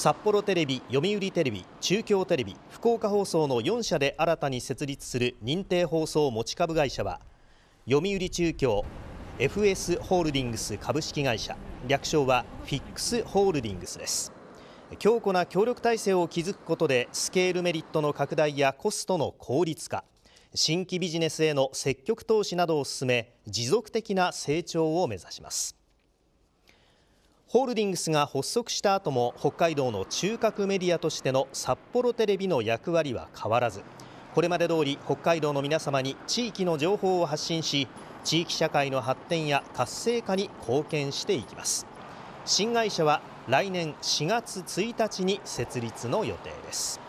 札幌テレビ、読売テレビ、中京テレビ、福岡放送の4社で新たに設立する認定放送持ち株会社は、読売中京 FS ホールディングス株式会社、略称はフィックスホールディングスです。強固な協力体制を築くことでスケールメリットの拡大やコストの効率化、新規ビジネスへの積極投資などを進め、持続的な成長を目指します。ホールディングスが発足した後も北海道の中核メディアとしての札幌テレビの役割は変わらずこれまで通り北海道の皆様に地域の情報を発信し地域社会の発展や活性化に貢献していきます新会社は来年4月1日に設立の予定です